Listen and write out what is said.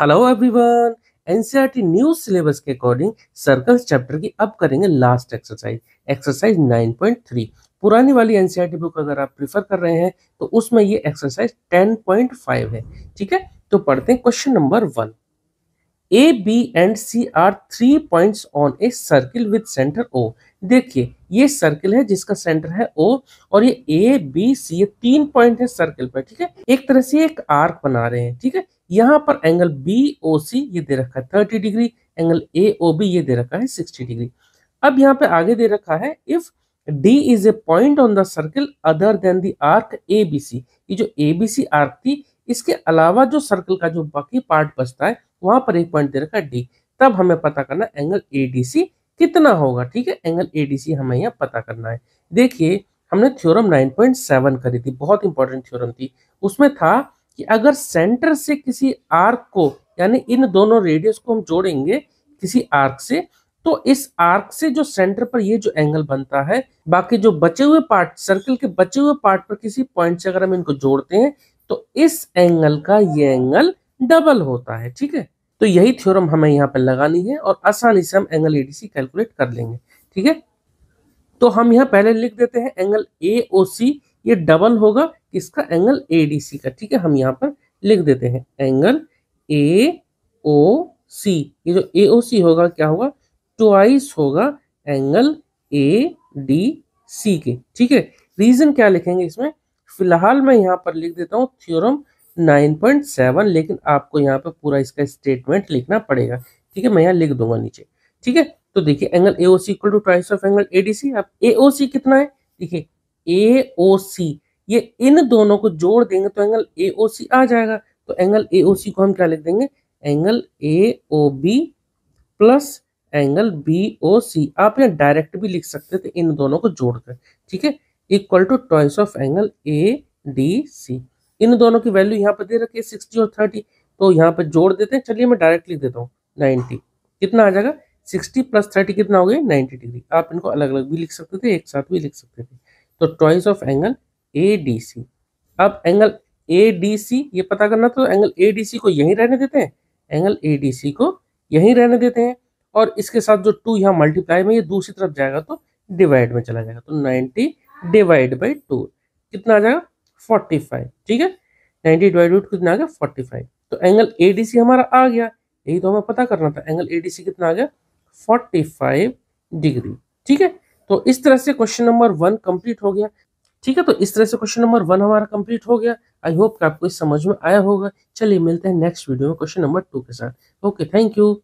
Hello everyone NCERT new syllabus के according circles chapter की अब करेंगे लास्ट एक्सरसाइज एक्सरसाइज 9.3 पुरानी वाली एनसीईआरटी बुक e अगर आप प्रिफर कर रहे हैं तो उसमें ये एक्सरसाइज 10.5 है ठीक है तो पढ़ते हैं question number one A B and C are three points on a circle with centre O देखिए ये सर्किल है जिसका सेंटर है ओ और ये ए बी सी ये तीन पॉइंट है सर्किल पर ठीक है एक तरह से एक आर्क बना रहे हैं ठीक है थीके? यहाँ पर एंगल बी ओ सी ये दे रखा है thirty degree angle A O B ये दे रखा है सिक्सटी डिग्री अब यहाँ पे आगे दे रखा है if D is a point on the circle other than the arc A B C ये जो ए बी सी आर्क थी इसके अलावा जो सर्कल का जो बाकी पार्ट बचता है वहां पर एक पॉइंट दे रखा है डी तब हमें पता करना एंगल ए डी सी कितना होगा ठीक है एंगल ए डी सी हमें यहाँ पता करना है देखिए हमने थ्योरम 9.7 करी थी बहुत इंपॉर्टेंट थ्योरम थी उसमें था कि अगर सेंटर से किसी आर्क को यानी इन दोनों रेडियस को हम जोड़ेंगे किसी आर्क से तो इस आर्क से जो सेंटर पर ये जो एंगल बनता है बाकी जो बचे हुए पार्ट सर्कल के बचे हुए पार्ट पर किसी पॉइंट से अगर हम इनको जोड़ते हैं तो इस एंगल का ये एंगल डबल होता है ठीक है तो यही थ्योरम हमें यहाँ पर लगानी है और आसानी से हम एंगल एडीसी कैलकुलेट कर लेंगे ठीक है तो हम यहाँ पहले लिख देते हैं एंगल ए ओ सी ये डबल होगा किसका एंगल ए का ठीक है हम यहाँ पर लिख देते हैं एंगल ए ओ सी ये जो ए ओ सी होगा क्या होगा ट्वाइस होगा एंगल ए डी सी के ठीक है रीजन क्या लिखेंगे इसमें फिलहाल मैं यहाँ पर लिख देता हूँ थ्योरम 9.7 लेकिन आपको यहाँ पर पूरा इसका स्टेटमेंट लिखना पड़ेगा ठीक है मैं यहाँ लिख दूंगा नीचे ठीक है तो देखिए angle A O C equal to twice of angle A D C अब ए ओ सी कितना है देखिए ए ओ सी ये इन दोनों को जोड़ देंगे तो एंगल ए ओ सी आ जाएगा तो एंगल ए ओ सी को हम क्या लिख देंगे angle A O B plus angle B O C आप यहाँ डायरेक्ट भी लिख सकते थे तो इन दोनों को जोड़कर ठीक है equal to twice of angle A D C इन दोनों की वैल्यू यहाँ पर दे रखी है सिक्सटी और थर्टी तो यहाँ पर जोड़ देते हैं चलिए मैं डायरेक्ट लिख देता हूँ नाइनटी कितना आ जाएगा सिक्सटी प्लस थर्टी कितना हो गया नाइन्टी डिग्री आप इनको अलग अलग भी लिख सकते थे एक साथ भी लिख सकते थे तो twice of angle A D C अब एंगल ए डी सी ये पता करना तो एंगल ए डी सी को यहीं रहने देते हैं एंगल ए डी सी को यहीं रहने देते हैं और इसके साथ जो टू यहाँ मल्टीप्लाई में ये दूसरी तरफ जाएगा तो डिवाइड में चला जाएगा तो नाइन्टी डिवाइड बाई टू कितना आ जाएगा फोर्टी फाइव ठीक है नाइन्टी डिवाइड बाई कितना आ गया फोर्टी फाइव तो एंगल ए डी सी हमारा आ गया यही तो हमें पता करना था एंगल ए डी सी कितना आ गया फोर्टी फाइव डिग्री ठीक है तो इस तरह से क्वेश्चन नंबर वन कंप्लीट हो गया ठीक है तो इस तरह से क्वेश्चन नंबर वन हमारा कंप्लीट हो गया आई होप आपको समझ में आया होगा चलिए मिलते हैं नेक्स्ट वीडियो में क्वेश्चन नंबर टू के साथ ओके थैंक यू